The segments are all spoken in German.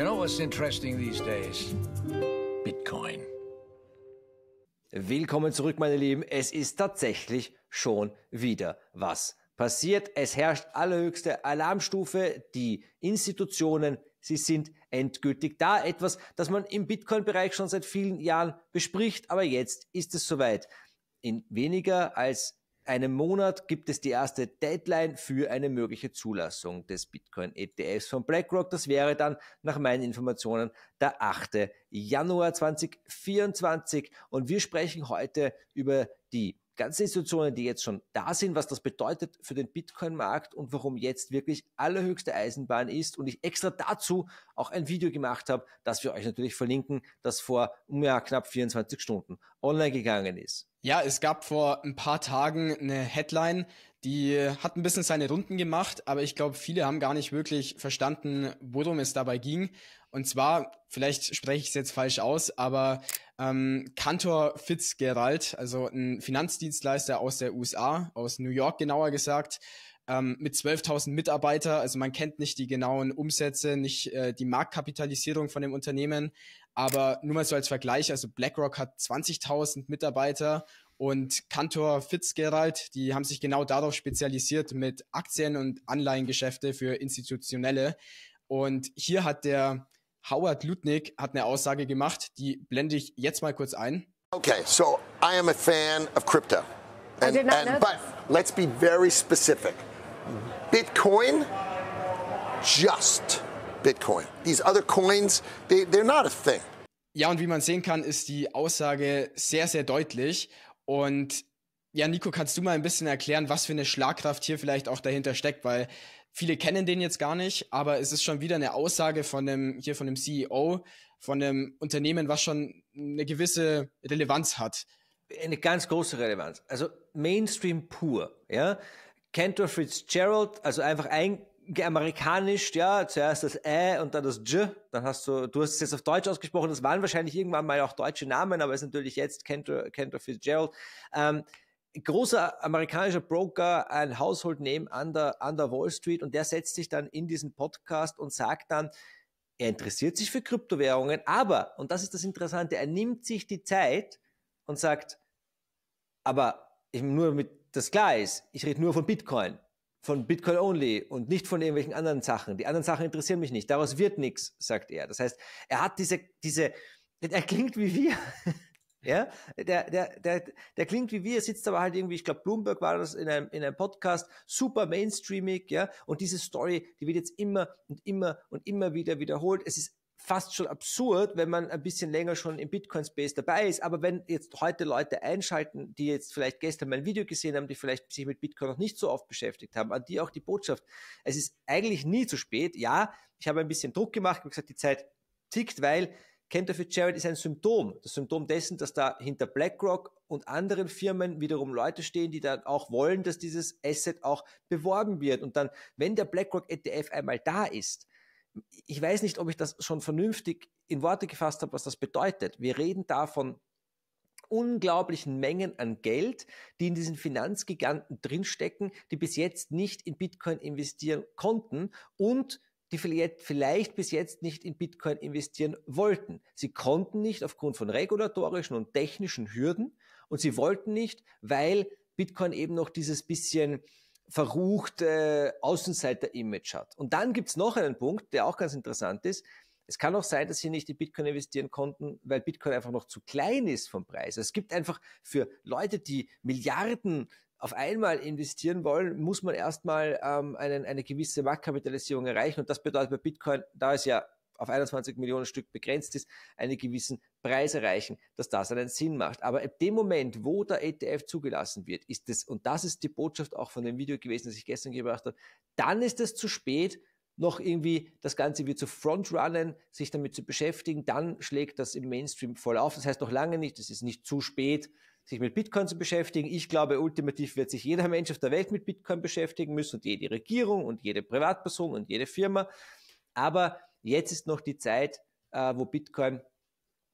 You know what's interesting these days? Bitcoin. Willkommen zurück, meine Lieben. Es ist tatsächlich schon wieder was passiert. Es herrscht allerhöchste Alarmstufe. Die Institutionen, sie sind endgültig da. Etwas, das man im Bitcoin-Bereich schon seit vielen Jahren bespricht, aber jetzt ist es soweit. In weniger als einem Monat gibt es die erste Deadline für eine mögliche Zulassung des Bitcoin-ETFs von BlackRock. Das wäre dann nach meinen Informationen der 8. Januar 2024. Und wir sprechen heute über die ganzen Institutionen, die jetzt schon da sind, was das bedeutet für den Bitcoin-Markt und warum jetzt wirklich allerhöchste Eisenbahn ist. Und ich extra dazu auch ein Video gemacht habe, das wir euch natürlich verlinken, das vor ja, knapp 24 Stunden online gegangen ist. Ja, es gab vor ein paar Tagen eine Headline, die hat ein bisschen seine Runden gemacht, aber ich glaube, viele haben gar nicht wirklich verstanden, worum es dabei ging. Und zwar, vielleicht spreche ich es jetzt falsch aus, aber ähm, Kantor Fitzgerald, also ein Finanzdienstleister aus der USA, aus New York genauer gesagt, ähm, mit 12.000 Mitarbeitern, also man kennt nicht die genauen Umsätze, nicht äh, die Marktkapitalisierung von dem Unternehmen, aber nur mal so als Vergleich, also BlackRock hat 20.000 Mitarbeiter und Kantor Fitzgerald, die haben sich genau darauf spezialisiert mit Aktien- und Anleihengeschäfte für Institutionelle. Und hier hat der Howard Lutnick hat eine Aussage gemacht, die blende ich jetzt mal kurz ein. Okay, so I am a fan of crypto. And, I did not and, know but let's be very specific. Bitcoin, just Bitcoin. These other coins, they, they're not a thing. Ja, und wie man sehen kann, ist die Aussage sehr, sehr deutlich. Und ja, Nico, kannst du mal ein bisschen erklären, was für eine Schlagkraft hier vielleicht auch dahinter steckt? Weil viele kennen den jetzt gar nicht, aber es ist schon wieder eine Aussage von dem, hier von dem CEO, von einem Unternehmen, was schon eine gewisse Relevanz hat. Eine ganz große Relevanz. Also Mainstream pur, ja. Cantor Fitzgerald, also einfach ein, amerikanisch, ja, zuerst das Ä und dann das J, dann hast du, du hast es jetzt auf Deutsch ausgesprochen, das waren wahrscheinlich irgendwann mal auch deutsche Namen, aber ist natürlich jetzt Kentor, Cantor Fitzgerald. Ähm, großer amerikanischer Broker, ein Household Name an der, an der Wall Street und der setzt sich dann in diesen Podcast und sagt dann, er interessiert sich für Kryptowährungen, aber, und das ist das Interessante, er nimmt sich die Zeit und sagt, aber ich, nur damit das klar ist, ich rede nur von Bitcoin von Bitcoin only und nicht von irgendwelchen anderen Sachen. Die anderen Sachen interessieren mich nicht. Daraus wird nichts, sagt er. Das heißt, er hat diese, diese, er klingt wie wir. ja, der, der, der, der klingt wie wir, sitzt aber halt irgendwie, ich glaube, Bloomberg war das in einem, in einem Podcast, super mainstreamig, ja, und diese Story, die wird jetzt immer und immer und immer wieder wiederholt. Es ist fast schon absurd, wenn man ein bisschen länger schon im Bitcoin-Space dabei ist. Aber wenn jetzt heute Leute einschalten, die jetzt vielleicht gestern mein Video gesehen haben, die vielleicht sich mit Bitcoin noch nicht so oft beschäftigt haben, an die auch die Botschaft. Es ist eigentlich nie zu spät. Ja, ich habe ein bisschen Druck gemacht, habe gesagt, die Zeit tickt, weil Center Jared ist ein Symptom. Das Symptom dessen, dass da hinter BlackRock und anderen Firmen wiederum Leute stehen, die dann auch wollen, dass dieses Asset auch beworben wird. Und dann, wenn der BlackRock ETF einmal da ist, ich weiß nicht, ob ich das schon vernünftig in Worte gefasst habe, was das bedeutet. Wir reden davon unglaublichen Mengen an Geld, die in diesen Finanzgiganten drinstecken, die bis jetzt nicht in Bitcoin investieren konnten und die vielleicht, vielleicht bis jetzt nicht in Bitcoin investieren wollten. Sie konnten nicht aufgrund von regulatorischen und technischen Hürden und sie wollten nicht, weil Bitcoin eben noch dieses bisschen verruchte äh, Außenseiter-Image hat. Und dann gibt's noch einen Punkt, der auch ganz interessant ist. Es kann auch sein, dass sie nicht in Bitcoin investieren konnten, weil Bitcoin einfach noch zu klein ist vom Preis. Es gibt einfach für Leute, die Milliarden auf einmal investieren wollen, muss man erstmal ähm, eine gewisse Marktkapitalisierung erreichen. Und das bedeutet bei Bitcoin, da es ja auf 21 Millionen Stück begrenzt ist, einen gewissen Preis erreichen, dass das einen Sinn macht. Aber ab dem Moment, wo der ETF zugelassen wird, ist es, und das ist die Botschaft auch von dem Video gewesen, das ich gestern gebracht habe, dann ist es zu spät, noch irgendwie das Ganze wieder zu frontrunnen, sich damit zu beschäftigen, dann schlägt das im Mainstream voll auf. Das heißt noch lange nicht, es ist nicht zu spät, sich mit Bitcoin zu beschäftigen. Ich glaube, ultimativ wird sich jeder Mensch auf der Welt mit Bitcoin beschäftigen müssen und jede Regierung und jede Privatperson und jede Firma. Aber Jetzt ist noch die Zeit, äh, wo Bitcoin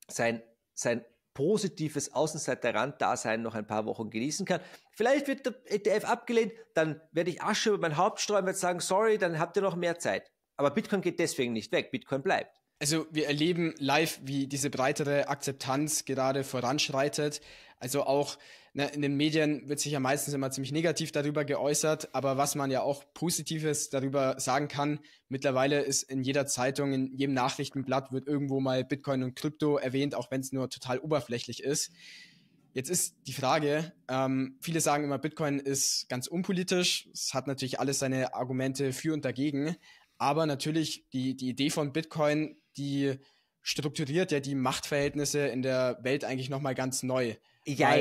sein, sein positives außenseiter dasein noch ein paar Wochen genießen kann. Vielleicht wird der ETF abgelehnt, dann werde ich Asche über mein Haupt streuen, werde sagen, sorry, dann habt ihr noch mehr Zeit. Aber Bitcoin geht deswegen nicht weg, Bitcoin bleibt. Also wir erleben live, wie diese breitere Akzeptanz gerade voranschreitet. Also auch ne, in den Medien wird sich ja meistens immer ziemlich negativ darüber geäußert, aber was man ja auch Positives darüber sagen kann, mittlerweile ist in jeder Zeitung, in jedem Nachrichtenblatt wird irgendwo mal Bitcoin und Krypto erwähnt, auch wenn es nur total oberflächlich ist. Jetzt ist die Frage, ähm, viele sagen immer, Bitcoin ist ganz unpolitisch, es hat natürlich alles seine Argumente für und dagegen, aber natürlich die, die Idee von Bitcoin die strukturiert ja die Machtverhältnisse in der Welt eigentlich nochmal ganz neu. Ja,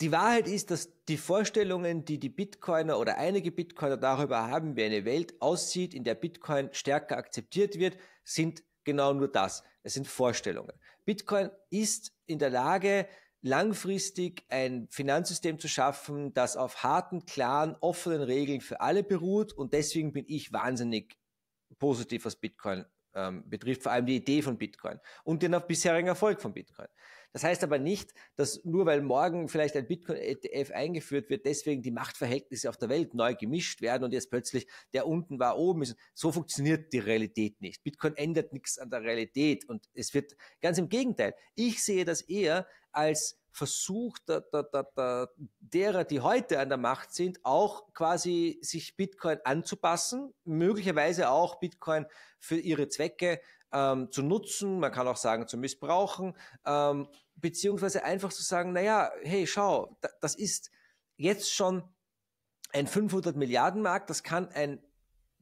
die Wahrheit ist, dass die Vorstellungen, die die Bitcoiner oder einige Bitcoiner darüber haben, wie eine Welt aussieht, in der Bitcoin stärker akzeptiert wird, sind genau nur das. Es sind Vorstellungen. Bitcoin ist in der Lage, langfristig ein Finanzsystem zu schaffen, das auf harten, klaren, offenen Regeln für alle beruht. Und deswegen bin ich wahnsinnig positiv, was Bitcoin ähm, betrifft, vor allem die Idee von Bitcoin und den bisherigen Erfolg von Bitcoin. Das heißt aber nicht, dass nur weil morgen vielleicht ein Bitcoin-ETF eingeführt wird, deswegen die Machtverhältnisse auf der Welt neu gemischt werden und jetzt plötzlich der unten war oben ist. So funktioniert die Realität nicht. Bitcoin ändert nichts an der Realität und es wird ganz im Gegenteil. Ich sehe das eher als Versuch der, der, der, derer, die heute an der Macht sind, auch quasi sich Bitcoin anzupassen, möglicherweise auch Bitcoin für ihre Zwecke ähm, zu nutzen, man kann auch sagen zu missbrauchen, ähm, beziehungsweise einfach zu sagen, naja, hey, schau, das ist jetzt schon ein 500 Milliarden Markt, das kann ein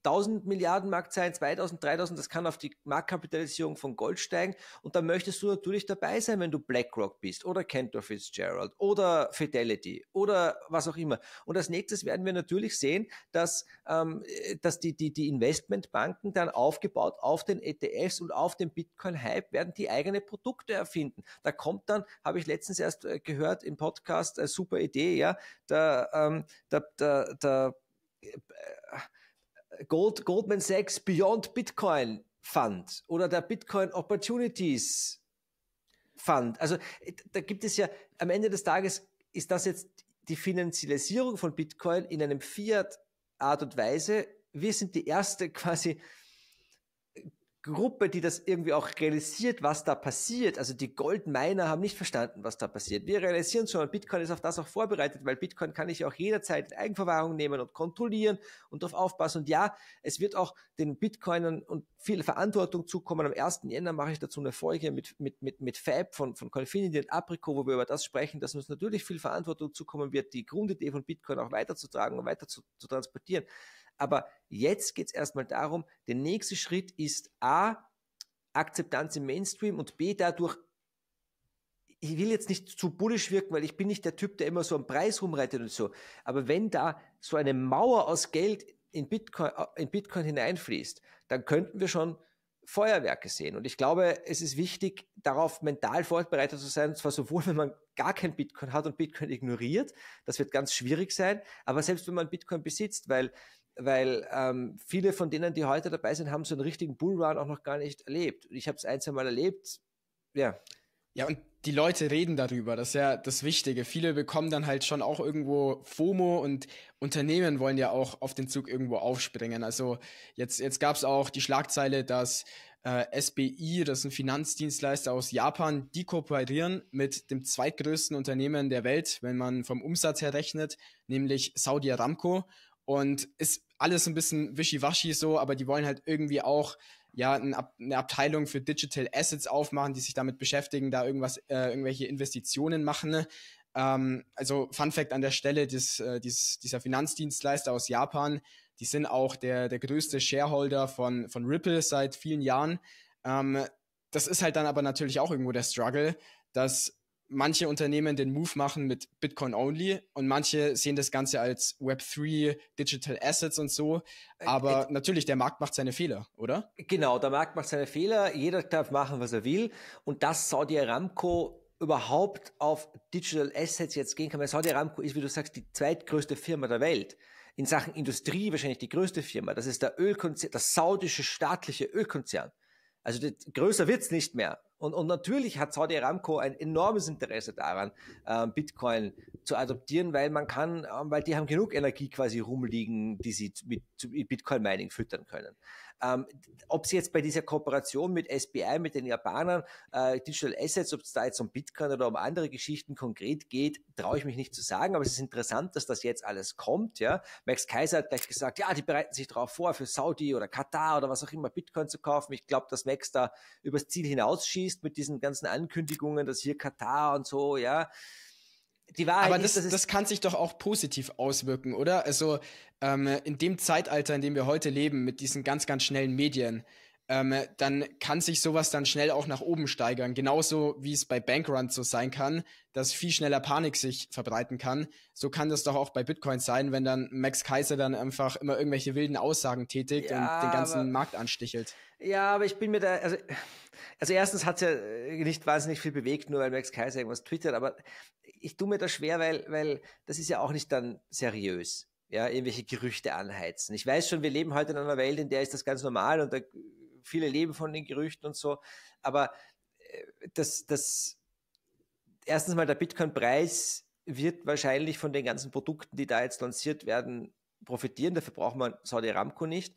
1000 Milliarden Markt sein, 2000, 3000, das kann auf die Marktkapitalisierung von Gold steigen. Und da möchtest du natürlich dabei sein, wenn du BlackRock bist oder Cantor Fitzgerald oder Fidelity oder was auch immer. Und als nächstes werden wir natürlich sehen, dass, ähm, dass die, die, die Investmentbanken dann aufgebaut auf den ETFs und auf den Bitcoin-Hype werden die eigene Produkte erfinden. Da kommt dann, habe ich letztens erst äh, gehört im Podcast, äh, super Idee, ja, da, ähm, da, da, da äh, Gold, Goldman Sachs Beyond Bitcoin Fund oder der Bitcoin Opportunities Fund. Also äh, da gibt es ja am Ende des Tages ist das jetzt die Finanzialisierung von Bitcoin in einem Fiat Art und Weise. Wir sind die erste quasi Gruppe, die das irgendwie auch realisiert, was da passiert. Also die Goldminer haben nicht verstanden, was da passiert. Wir realisieren schon, Bitcoin ist auf das auch vorbereitet, weil Bitcoin kann ich auch jederzeit in Eigenverwahrung nehmen und kontrollieren und darauf aufpassen. Und ja, es wird auch den Bitcoinern und viel Verantwortung zukommen. Am 1. Jänner mache ich dazu eine Folge mit, mit, mit, mit Fab von, von Confinity und Aprico, wo wir über das sprechen, dass uns natürlich viel Verantwortung zukommen wird, die Grundidee von Bitcoin auch weiterzutragen und weiter zu, zu transportieren. Aber jetzt geht es erstmal darum, der nächste Schritt ist A, Akzeptanz im Mainstream und B, dadurch, ich will jetzt nicht zu bullisch wirken, weil ich bin nicht der Typ, der immer so am Preis rumreitet und so. Aber wenn da so eine Mauer aus Geld in Bitcoin, in Bitcoin hineinfließt, dann könnten wir schon Feuerwerke sehen. Und ich glaube, es ist wichtig, darauf mental vorbereitet zu sein, und zwar sowohl, wenn man gar kein Bitcoin hat und Bitcoin ignoriert, das wird ganz schwierig sein, aber selbst wenn man Bitcoin besitzt, weil weil ähm, viele von denen, die heute dabei sind, haben so einen richtigen Bullrun auch noch gar nicht erlebt. Ich habe es ein, zwei Mal erlebt. Ja. Ja, und die Leute reden darüber, das ist ja das Wichtige. Viele bekommen dann halt schon auch irgendwo FOMO und Unternehmen wollen ja auch auf den Zug irgendwo aufspringen. Also jetzt, jetzt gab es auch die Schlagzeile, dass äh, SBI, das ist ein Finanzdienstleister aus Japan, die kooperieren mit dem zweitgrößten Unternehmen der Welt, wenn man vom Umsatz her rechnet, nämlich Saudi Aramco. Und es alles ein bisschen wischiwaschi so, aber die wollen halt irgendwie auch ja eine Abteilung für Digital Assets aufmachen, die sich damit beschäftigen, da irgendwas, äh, irgendwelche Investitionen machen. Ne? Ähm, also Fun Fact an der Stelle, des, äh, dies, dieser Finanzdienstleister aus Japan, die sind auch der, der größte Shareholder von, von Ripple seit vielen Jahren. Ähm, das ist halt dann aber natürlich auch irgendwo der Struggle, dass manche Unternehmen den Move machen mit Bitcoin only und manche sehen das Ganze als Web3, Digital Assets und so. Äh, Aber Ä äh, natürlich, der Markt macht seine Fehler, oder? Genau, der Markt macht seine Fehler. Jeder darf machen, was er will. Und das Saudi Aramco überhaupt auf Digital Assets jetzt gehen kann, weil Saudi Aramco ist, wie du sagst, die zweitgrößte Firma der Welt. In Sachen Industrie wahrscheinlich die größte Firma. Das ist der Ölkonzern, das saudische staatliche Ölkonzern. Also größer wird es nicht mehr. Und, und natürlich hat Saudi Aramco ein enormes Interesse daran, äh, Bitcoin zu adoptieren, weil man kann, ähm, weil die haben genug Energie quasi rumliegen, die sie mit, mit Bitcoin Mining füttern können. Ähm, ob sie jetzt bei dieser Kooperation mit SBI, mit den Japanern, äh, Digital Assets, ob es da jetzt um Bitcoin oder um andere Geschichten konkret geht, traue ich mich nicht zu sagen, aber es ist interessant, dass das jetzt alles kommt. Ja? Max Kaiser hat gleich gesagt, ja, die bereiten sich darauf vor, für Saudi oder Katar oder was auch immer Bitcoin zu kaufen. Ich glaube, dass Max da übers Ziel hinausschießt mit diesen ganzen Ankündigungen, dass hier Katar und so, ja die Wahrheit Aber das, ist, das kann sich doch auch positiv auswirken, oder? Also ähm, in dem Zeitalter, in dem wir heute leben, mit diesen ganz, ganz schnellen Medien, ähm, dann kann sich sowas dann schnell auch nach oben steigern. Genauso wie es bei Bankrun so sein kann, dass viel schneller Panik sich verbreiten kann. So kann das doch auch bei Bitcoin sein, wenn dann Max Kaiser dann einfach immer irgendwelche wilden Aussagen tätigt ja, und den ganzen aber, Markt anstichelt. Ja, aber ich bin mir da, also, also erstens hat es ja äh, nicht wahnsinnig viel bewegt, nur weil Max Kaiser irgendwas twittert, aber ich tue mir das schwer, weil, weil das ist ja auch nicht dann seriös. Ja, irgendwelche Gerüchte anheizen. Ich weiß schon, wir leben heute in einer Welt, in der ist das ganz normal und da viele leben von den Gerüchten und so. Aber äh, das, das, erstens mal der Bitcoin-Preis wird wahrscheinlich von den ganzen Produkten, die da jetzt lanciert werden, profitieren. Dafür braucht man Saudi Aramco nicht,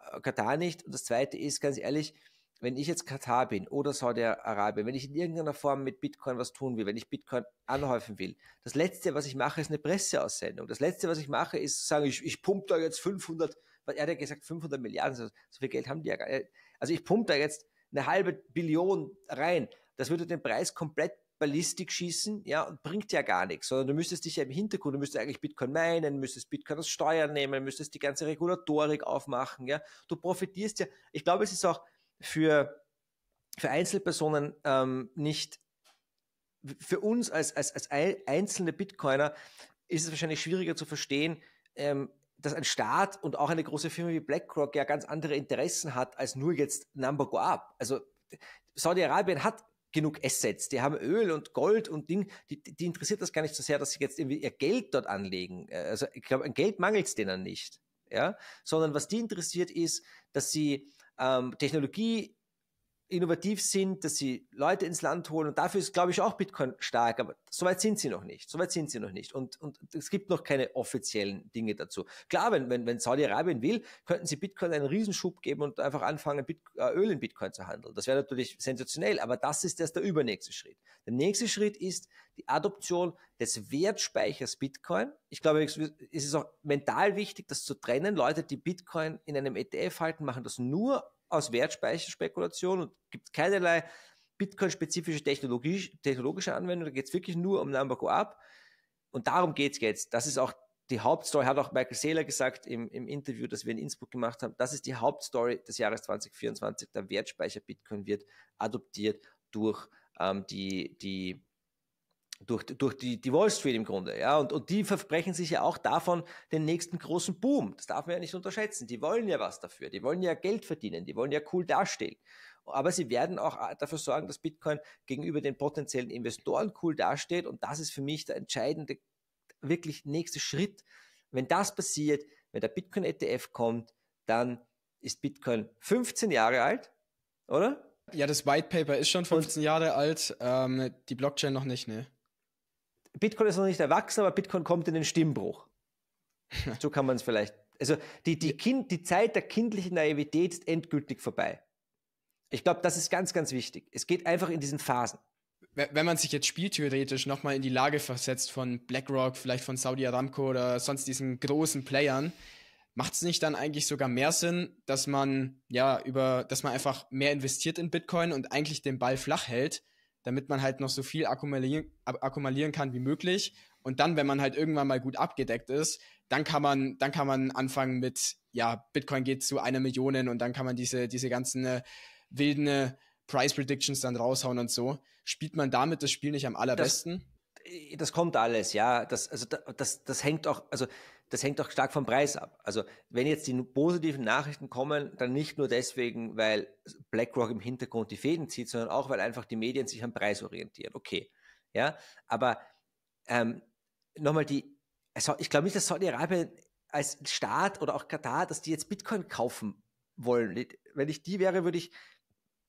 äh, Katar nicht. Und das Zweite ist, ganz ehrlich, wenn ich jetzt Katar bin oder Saudi-Arabien, wenn ich in irgendeiner Form mit Bitcoin was tun will, wenn ich Bitcoin anhäufen will, das Letzte, was ich mache, ist eine Presseaussendung. Das Letzte, was ich mache, ist sagen, ich, ich pumpe da jetzt 500, was er hat ja gesagt, 500 Milliarden, so viel Geld haben die ja gar nicht. Äh, also ich pumpe da jetzt eine halbe Billion rein. Das würde den Preis komplett ballistisch schießen, ja, und bringt ja gar nichts, sondern du müsstest dich ja im Hintergrund, du müsstest eigentlich Bitcoin meinen, müsstest Bitcoin aus Steuern nehmen, müsstest die ganze Regulatorik aufmachen, ja. Du profitierst ja. Ich glaube, es ist auch für, für Einzelpersonen ähm, nicht, für uns als, als, als einzelne Bitcoiner ist es wahrscheinlich schwieriger zu verstehen, ähm, dass ein Staat und auch eine große Firma wie BlackRock ja ganz andere Interessen hat als nur jetzt Number Go Up. Also Saudi-Arabien hat genug Assets, die haben Öl und Gold und Ding, die, die interessiert das gar nicht so sehr, dass sie jetzt irgendwie ihr Geld dort anlegen. Äh, also ich glaube, an Geld mangelt es denen nicht, ja, sondern was die interessiert ist, dass sie ähm, Technologie innovativ sind, dass sie Leute ins Land holen. Und dafür ist, glaube ich, auch Bitcoin stark. Aber soweit sind sie noch nicht. Soweit sind sie noch nicht. Und, und es gibt noch keine offiziellen Dinge dazu. Klar, wenn, wenn, wenn Saudi-Arabien will, könnten sie Bitcoin einen Riesenschub geben und einfach anfangen, Bit äh, Öl in Bitcoin zu handeln. Das wäre natürlich sensationell. Aber das ist erst der übernächste Schritt. Der nächste Schritt ist die Adoption des Wertspeichers Bitcoin. Ich glaube, es ist auch mental wichtig, das zu trennen. Leute, die Bitcoin in einem ETF halten, machen das nur aus Wertspeicherspekulation und gibt keinerlei Bitcoin-spezifische technologische Anwendung. Da geht es wirklich nur um Number Go Up. Und darum geht es jetzt. Das ist auch die Hauptstory, hat auch Michael Saylor gesagt im, im Interview, das wir in Innsbruck gemacht haben. Das ist die Hauptstory des Jahres 2024. Der Wertspeicher Bitcoin wird adoptiert durch ähm, die, die durch, durch die, die Wall Street im Grunde. Ja? Und, und die versprechen sich ja auch davon den nächsten großen Boom. Das darf man ja nicht unterschätzen. Die wollen ja was dafür. Die wollen ja Geld verdienen. Die wollen ja cool dastehen. Aber sie werden auch dafür sorgen, dass Bitcoin gegenüber den potenziellen Investoren cool dasteht. Und das ist für mich der entscheidende, wirklich nächste Schritt. Wenn das passiert, wenn der Bitcoin-ETF kommt, dann ist Bitcoin 15 Jahre alt, oder? Ja, das White Paper ist schon 15 und Jahre alt, ähm, die Blockchain noch nicht, ne? Bitcoin ist noch nicht erwachsen, aber Bitcoin kommt in den Stimmbruch. so kann man es vielleicht. Also die, die, kind, die Zeit der kindlichen Naivität ist endgültig vorbei. Ich glaube, das ist ganz, ganz wichtig. Es geht einfach in diesen Phasen. Wenn man sich jetzt spieltheoretisch nochmal in die Lage versetzt von BlackRock, vielleicht von Saudi Aramco oder sonst diesen großen Playern, macht es nicht dann eigentlich sogar mehr Sinn, dass man ja über, dass man einfach mehr investiert in Bitcoin und eigentlich den Ball flach hält, damit man halt noch so viel akkumulieren, akkumulieren kann wie möglich. Und dann, wenn man halt irgendwann mal gut abgedeckt ist, dann kann man, dann kann man anfangen mit, ja, Bitcoin geht zu einer Million und dann kann man diese, diese ganzen äh, wilden äh, Price Predictions dann raushauen und so. Spielt man damit das Spiel nicht am allerbesten? Das, äh, das kommt alles, ja. Das, also, das, das hängt auch, also das hängt auch stark vom Preis ab. Also wenn jetzt die positiven Nachrichten kommen, dann nicht nur deswegen, weil BlackRock im Hintergrund die Fäden zieht, sondern auch, weil einfach die Medien sich am Preis orientieren. Okay, ja, aber ähm, nochmal die, also ich glaube nicht, dass Saudi-Arabien als Staat oder auch Katar, dass die jetzt Bitcoin kaufen wollen. Wenn ich die wäre, würde ich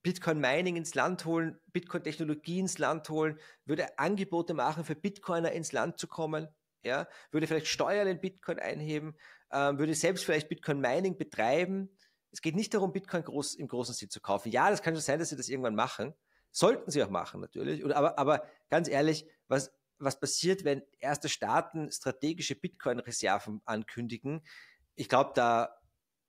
Bitcoin Mining ins Land holen, Bitcoin Technologie ins Land holen, würde Angebote machen, für Bitcoiner ins Land zu kommen ja, würde vielleicht Steuern in Bitcoin einheben, ähm, würde selbst vielleicht Bitcoin Mining betreiben. Es geht nicht darum, Bitcoin groß, im großen Sinn zu kaufen. Ja, das kann schon sein, dass sie das irgendwann machen. Sollten sie auch machen, natürlich. Und, aber, aber ganz ehrlich, was, was passiert, wenn erste Staaten strategische Bitcoin-Reserven ankündigen? Ich glaube, da,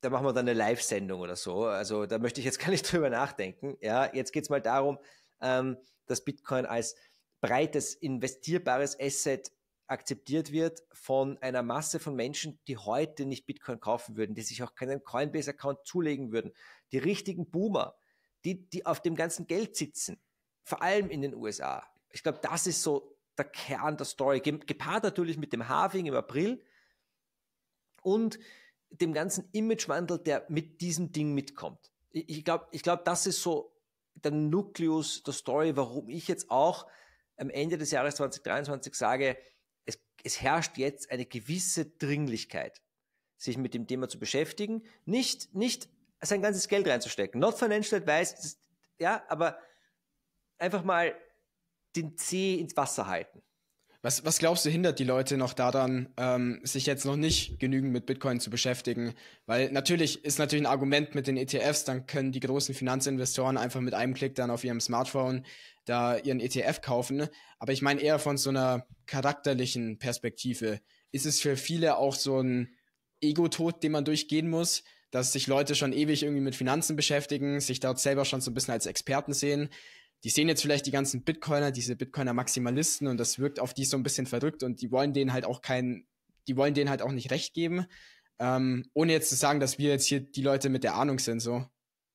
da machen wir dann eine Live-Sendung oder so. Also da möchte ich jetzt gar nicht drüber nachdenken. Ja, jetzt es mal darum, ähm, dass Bitcoin als breites investierbares Asset akzeptiert wird von einer Masse von Menschen, die heute nicht Bitcoin kaufen würden, die sich auch keinen Coinbase-Account zulegen würden. Die richtigen Boomer, die, die auf dem ganzen Geld sitzen, vor allem in den USA. Ich glaube, das ist so der Kern der Story, gepaart natürlich mit dem Halving im April und dem ganzen Imagewandel, der mit diesem Ding mitkommt. Ich glaube, ich glaube, das ist so der Nukleus der Story, warum ich jetzt auch am Ende des Jahres 2023 sage, es herrscht jetzt eine gewisse Dringlichkeit, sich mit dem Thema zu beschäftigen, nicht, nicht sein ganzes Geld reinzustecken. Not Financial Advice, das, ja, aber einfach mal den Zeh ins Wasser halten. Was, was glaubst du, hindert die Leute noch daran, ähm, sich jetzt noch nicht genügend mit Bitcoin zu beschäftigen? Weil natürlich ist natürlich ein Argument mit den ETFs, dann können die großen Finanzinvestoren einfach mit einem Klick dann auf ihrem Smartphone da ihren ETF kaufen. Aber ich meine eher von so einer charakterlichen Perspektive. Ist es für viele auch so ein Ego-Tod, den man durchgehen muss, dass sich Leute schon ewig irgendwie mit Finanzen beschäftigen, sich dort selber schon so ein bisschen als Experten sehen? die sehen jetzt vielleicht die ganzen Bitcoiner, diese Bitcoiner-Maximalisten und das wirkt auf die so ein bisschen verrückt und die wollen denen halt auch keinen, die wollen denen halt auch nicht recht geben. Ähm, ohne jetzt zu sagen, dass wir jetzt hier die Leute mit der Ahnung sind, so.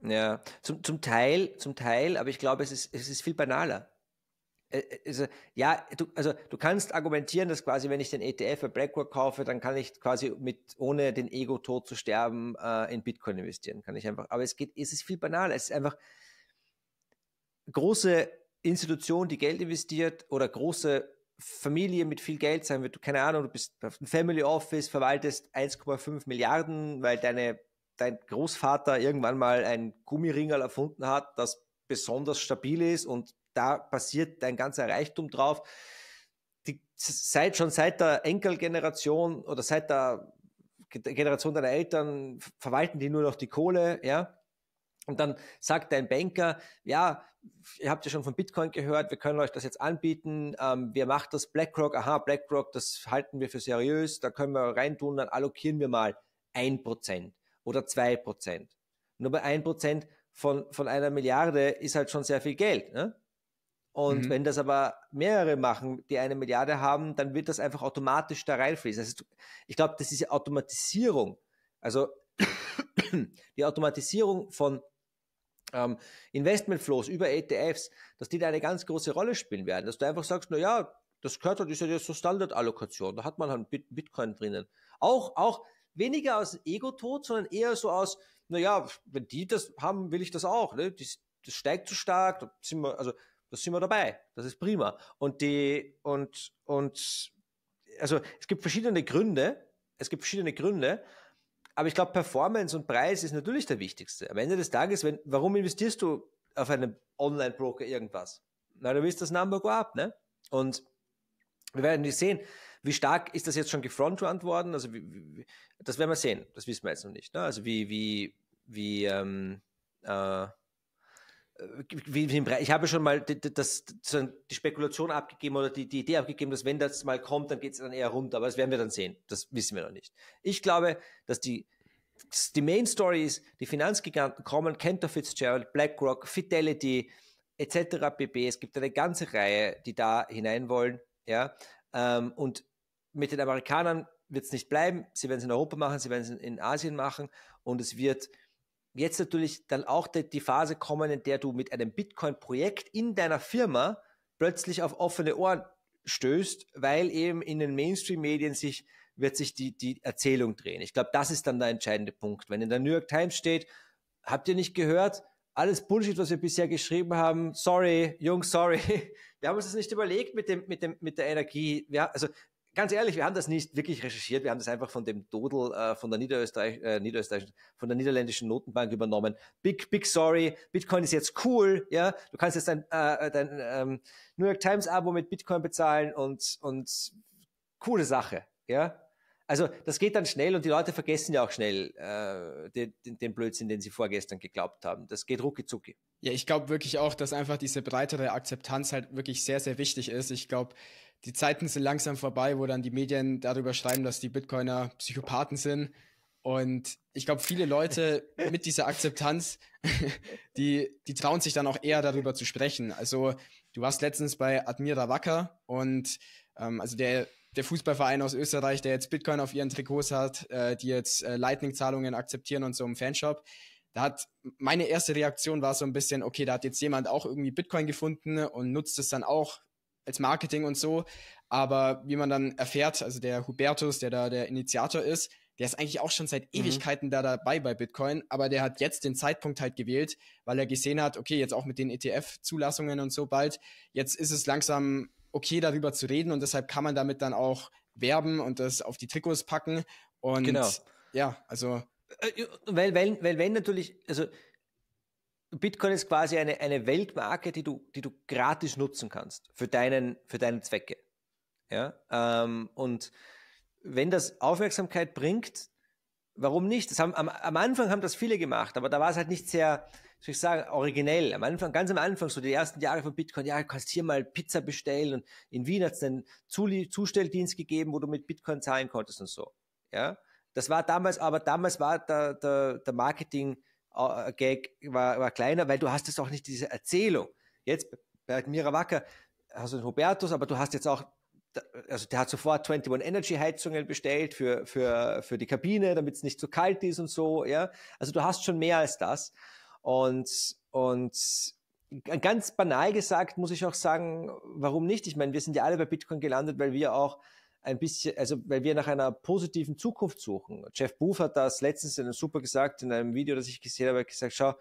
Ja, zum, zum Teil, zum Teil, aber ich glaube, es ist, es ist viel banaler. Also, ja, du, also du kannst argumentieren, dass quasi, wenn ich den ETF für BlackRock kaufe, dann kann ich quasi mit, ohne den Ego tot zu sterben, äh, in Bitcoin investieren. Kann ich einfach. Aber es geht, es ist viel banaler. Es ist einfach, große Institution, die Geld investiert oder große Familie mit viel Geld sein wird, keine Ahnung, du bist ein Family Office, verwaltest 1,5 Milliarden, weil deine, dein Großvater irgendwann mal ein Gummiringel erfunden hat, das besonders stabil ist und da passiert dein ganzer Reichtum drauf. Die, seit, schon seit der Enkelgeneration oder seit der Generation deiner Eltern verwalten die nur noch die Kohle, ja. Und dann sagt dein Banker, ja, ihr habt ja schon von Bitcoin gehört, wir können euch das jetzt anbieten, ähm, wir machen das BlackRock, aha, BlackRock, das halten wir für seriös, da können wir reintun, dann allokieren wir mal ein Prozent oder zwei Prozent. Nur bei ein Prozent von, von einer Milliarde ist halt schon sehr viel Geld. Ne? Und mhm. wenn das aber mehrere machen, die eine Milliarde haben, dann wird das einfach automatisch da reinfließen. Also ich glaube, das ist die Automatisierung. Also die Automatisierung von ähm, Investmentflows über ETFs, dass die da eine ganz große Rolle spielen werden. Dass du einfach sagst, na ja, das gehört halt, ist ja so Standardallokation, da hat man halt Bitcoin drinnen. Auch, auch weniger aus Ego-Tod, sondern eher so aus, na ja, wenn die das haben, will ich das auch. Ne? Das, das steigt zu stark, da sind wir, also das sind wir dabei. Das ist prima. Und die, und, und, also es gibt verschiedene Gründe, es gibt verschiedene Gründe, aber ich glaube, Performance und Preis ist natürlich der wichtigste. Am Ende des Tages, wenn, warum investierst du auf einem Online-Broker irgendwas? Na, du willst das Number Go Up, ne? Und wir werden nicht sehen, wie stark ist das jetzt schon gefrontrunnt worden? Also, wie, wie, das werden wir sehen. Das wissen wir jetzt noch nicht. Ne? Also, wie, wie, wie, ähm, äh, ich habe schon mal das, die Spekulation abgegeben oder die, die Idee abgegeben, dass wenn das mal kommt, dann geht es dann eher runter. Aber das werden wir dann sehen. Das wissen wir noch nicht. Ich glaube, dass die, die Main Story ist, die Finanzgiganten kommen, Cantor Fitzgerald, BlackRock, Fidelity etc. pp. Es gibt eine ganze Reihe, die da hinein wollen. Ja? Ähm, und mit den Amerikanern wird es nicht bleiben. Sie werden es in Europa machen, sie werden es in Asien machen und es wird jetzt natürlich dann auch die Phase kommen, in der du mit einem Bitcoin-Projekt in deiner Firma plötzlich auf offene Ohren stößt, weil eben in den Mainstream-Medien sich wird sich die, die Erzählung drehen. Ich glaube, das ist dann der entscheidende Punkt. Wenn in der New York Times steht, habt ihr nicht gehört, alles Bullshit, was wir bisher geschrieben haben, sorry, Jungs, sorry, wir haben uns das nicht überlegt mit, dem, mit, dem, mit der Energie. Ja, also ganz ehrlich, wir haben das nicht wirklich recherchiert, wir haben das einfach von dem Dodel äh, von der Niederösterreich, äh, Niederösterreich, von der niederländischen Notenbank übernommen. Big, big sorry, Bitcoin ist jetzt cool, ja, du kannst jetzt dein, äh, dein ähm, New York Times Abo mit Bitcoin bezahlen und, und coole Sache, ja. Also das geht dann schnell und die Leute vergessen ja auch schnell äh, den, den Blödsinn, den sie vorgestern geglaubt haben. Das geht rucki Ja, ich glaube wirklich auch, dass einfach diese breitere Akzeptanz halt wirklich sehr, sehr wichtig ist. Ich glaube, die Zeiten sind langsam vorbei, wo dann die Medien darüber schreiben, dass die Bitcoiner Psychopathen sind. Und ich glaube, viele Leute mit dieser Akzeptanz, die, die trauen sich dann auch eher darüber zu sprechen. Also du warst letztens bei Admira Wacker und ähm, also der, der Fußballverein aus Österreich, der jetzt Bitcoin auf ihren Trikots hat, äh, die jetzt äh, Lightning-Zahlungen akzeptieren und so im Fanshop. Da hat meine erste Reaktion war so ein bisschen, okay, da hat jetzt jemand auch irgendwie Bitcoin gefunden und nutzt es dann auch als Marketing und so. Aber wie man dann erfährt, also der Hubertus, der da der Initiator ist, der ist eigentlich auch schon seit mhm. Ewigkeiten mhm. da dabei bei Bitcoin, aber der hat jetzt den Zeitpunkt halt gewählt, weil er gesehen hat, okay, jetzt auch mit den ETF-Zulassungen und so bald, jetzt ist es langsam okay, darüber zu reden und deshalb kann man damit dann auch werben und das auf die Trikots packen. Und genau. ja, also. Äh, weil, weil, weil wenn natürlich, also Bitcoin ist quasi eine, eine Weltmarke, die du, die du gratis nutzen kannst für, deinen, für deine Zwecke. Ja? Ähm, und wenn das Aufmerksamkeit bringt, warum nicht? Haben, am, am, Anfang haben das viele gemacht, aber da war es halt nicht sehr, soll ich sagen, originell. Am Anfang, ganz am Anfang, so die ersten Jahre von Bitcoin, ja, du kannst hier mal Pizza bestellen und in Wien hat es einen Zustelldienst gegeben, wo du mit Bitcoin zahlen konntest und so. Ja, das war damals, aber damals war der, der, der Marketing, äh, äh, Gag war, war kleiner, weil du hast es auch nicht diese Erzählung. Jetzt bei Mira Wacker hast du den Hubertus, aber du hast jetzt auch also der hat sofort 21 Energy Heizungen bestellt für, für, für die Kabine, damit es nicht zu kalt ist und so, ja. Also du hast schon mehr als das. Und, und ganz banal gesagt muss ich auch sagen, warum nicht? Ich meine, wir sind ja alle bei Bitcoin gelandet, weil wir auch ein bisschen, also weil wir nach einer positiven Zukunft suchen. Jeff Booth hat das letztens in einem super gesagt, in einem Video, das ich gesehen habe, gesagt, schau,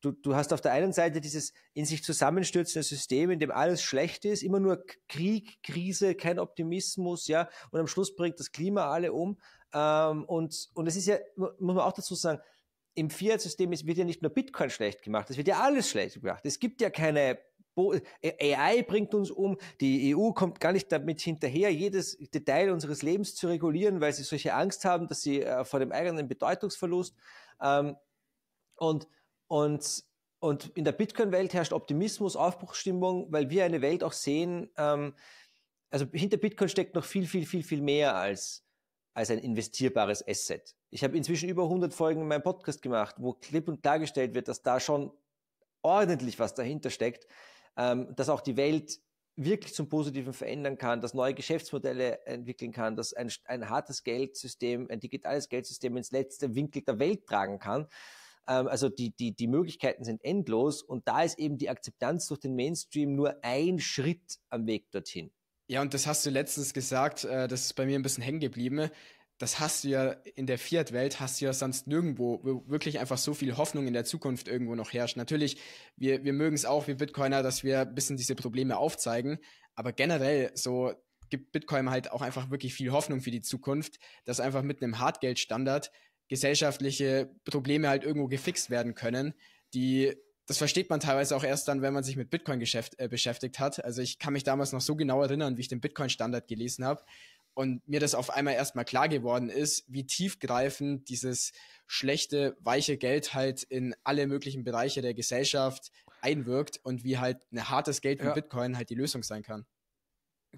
du, du hast auf der einen Seite dieses in sich zusammenstürzende System, in dem alles schlecht ist, immer nur Krieg, Krise, kein Optimismus, ja, und am Schluss bringt das Klima alle um. Ähm, und, und es ist ja, muss man auch dazu sagen, im Fiat-System wird ja nicht nur Bitcoin schlecht gemacht, es wird ja alles schlecht gemacht. Es gibt ja keine AI bringt uns um, die EU kommt gar nicht damit hinterher, jedes Detail unseres Lebens zu regulieren, weil sie solche Angst haben, dass sie äh, vor dem eigenen Bedeutungsverlust ähm, und, und, und in der Bitcoin-Welt herrscht Optimismus, Aufbruchsstimmung, weil wir eine Welt auch sehen, ähm, also hinter Bitcoin steckt noch viel, viel, viel, viel mehr als, als ein investierbares Asset. Ich habe inzwischen über 100 Folgen in meinem Podcast gemacht, wo klipp und klargestellt wird, dass da schon ordentlich was dahinter steckt, ähm, dass auch die Welt wirklich zum Positiven verändern kann, dass neue Geschäftsmodelle entwickeln kann, dass ein, ein hartes Geldsystem, ein digitales Geldsystem ins letzte Winkel der Welt tragen kann. Ähm, also die, die, die Möglichkeiten sind endlos und da ist eben die Akzeptanz durch den Mainstream nur ein Schritt am Weg dorthin. Ja, und das hast du letztens gesagt, äh, das ist bei mir ein bisschen hängen geblieben das hast du ja in der Fiat-Welt, hast du ja sonst nirgendwo wo wirklich einfach so viel Hoffnung in der Zukunft irgendwo noch herrscht. Natürlich, wir, wir mögen es auch, wir Bitcoiner, dass wir ein bisschen diese Probleme aufzeigen, aber generell so gibt Bitcoin halt auch einfach wirklich viel Hoffnung für die Zukunft, dass einfach mit einem Hartgeldstandard gesellschaftliche Probleme halt irgendwo gefixt werden können, die das versteht man teilweise auch erst dann, wenn man sich mit Bitcoin äh, beschäftigt hat. Also ich kann mich damals noch so genau erinnern, wie ich den Bitcoin-Standard gelesen habe und mir das auf einmal erstmal klar geworden ist, wie tiefgreifend dieses schlechte, weiche Geld halt in alle möglichen Bereiche der Gesellschaft einwirkt und wie halt ein ne hartes Geld wie ja. Bitcoin halt die Lösung sein kann.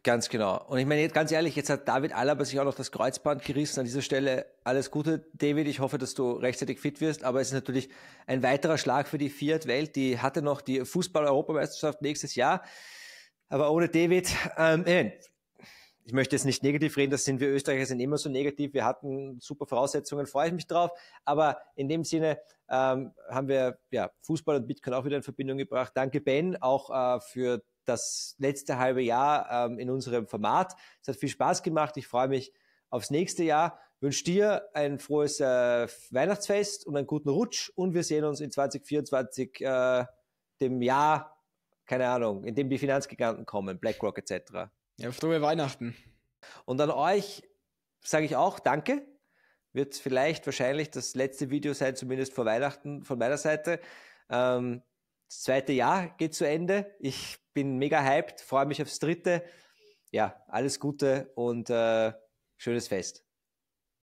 Ganz genau. Und ich meine, jetzt ganz ehrlich, jetzt hat David Alaba sich auch noch das Kreuzband gerissen. An dieser Stelle alles Gute, David. Ich hoffe, dass du rechtzeitig fit wirst. Aber es ist natürlich ein weiterer Schlag für die Fiat-Welt. Die hatte noch die Fußball-Europameisterschaft nächstes Jahr. Aber ohne David, ähm, ich möchte jetzt nicht negativ reden, das sind wir Österreicher, sind immer so negativ, wir hatten super Voraussetzungen, freue ich mich drauf. Aber in dem Sinne ähm, haben wir ja, Fußball und Bitcoin auch wieder in Verbindung gebracht. Danke Ben auch äh, für das letzte halbe Jahr ähm, in unserem Format. Es hat viel Spaß gemacht, ich freue mich aufs nächste Jahr. Wünsche dir ein frohes äh, Weihnachtsfest und einen guten Rutsch und wir sehen uns in 2024, äh, dem Jahr, keine Ahnung, in dem die Finanzgiganten kommen, BlackRock etc. Ja, frohe Weihnachten. Und an euch sage ich auch Danke. Wird vielleicht wahrscheinlich das letzte Video sein, zumindest vor Weihnachten von meiner Seite. Ähm, das zweite Jahr geht zu Ende. Ich bin mega hyped, freue mich aufs dritte. Ja, alles Gute und äh, schönes Fest.